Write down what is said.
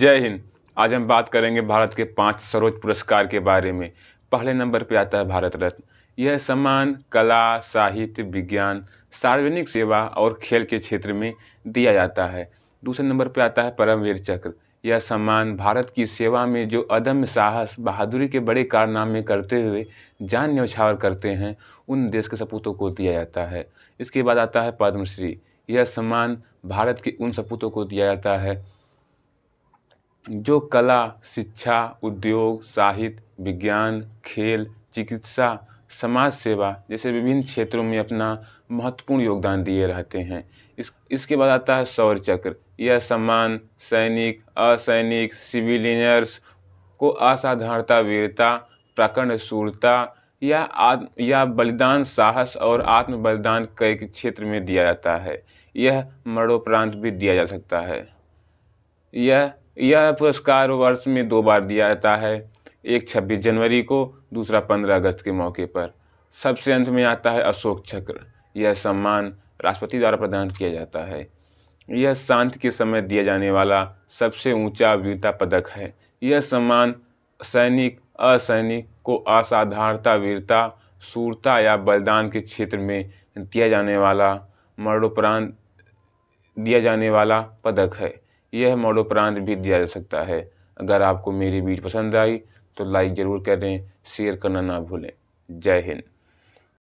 जय हिंद आज हम बात करेंगे भारत के पांच सर्वोच्च पुरस्कार के बारे में पहले नंबर पे आता है भारत रत्न यह सम्मान कला साहित्य विज्ञान सार्वजनिक सेवा और खेल के क्षेत्र में दिया जाता है दूसरे नंबर पे आता है परमवीर चक्र यह सम्मान भारत की सेवा में जो अदम्य साहस बहादुरी के बड़े कारनामे करते हुए जान न्यौछावर करते हैं उन देश के सपूतों को दिया जाता है इसके बाद आता है पद्मश्री यह सम्मान भारत के उन सपूतों को दिया जाता है जो कला शिक्षा उद्योग साहित्य विज्ञान खेल चिकित्सा समाज सेवा जैसे विभिन्न क्षेत्रों में अपना महत्वपूर्ण योगदान दिए रहते हैं इस इसके बाद आता है सौर चक्र यह सम्मान सैनिक असैनिक सिविल इंजीनियर्स को असाधारणता वीरता प्रकरण सूरता या आत्म या बलिदान साहस और आत्म बलिदान कई क्षेत्र में दिया जाता है यह मरणोपरांत भी दिया जा सकता है यह यह पुरस्कार वर्ष में दो बार दिया जाता है एक 26 जनवरी को दूसरा 15 अगस्त के मौके पर सबसे अंत में आता है अशोक चक्र यह सम्मान राष्ट्रपति द्वारा प्रदान किया जाता है यह शांति के समय दिया जाने वाला सबसे ऊंचा वीरता पदक है यह सम्मान सैनिक असैनिक को असाधारणता वीरता सूरता या बलिदान के क्षेत्र में दिया जाने वाला मरणोपरांत दिया जाने वाला पदक है यह मॉडल भी दिया जा सकता है अगर आपको मेरी वीडियो पसंद आई तो लाइक ज़रूर करें शेयर करना ना भूलें जय हिंद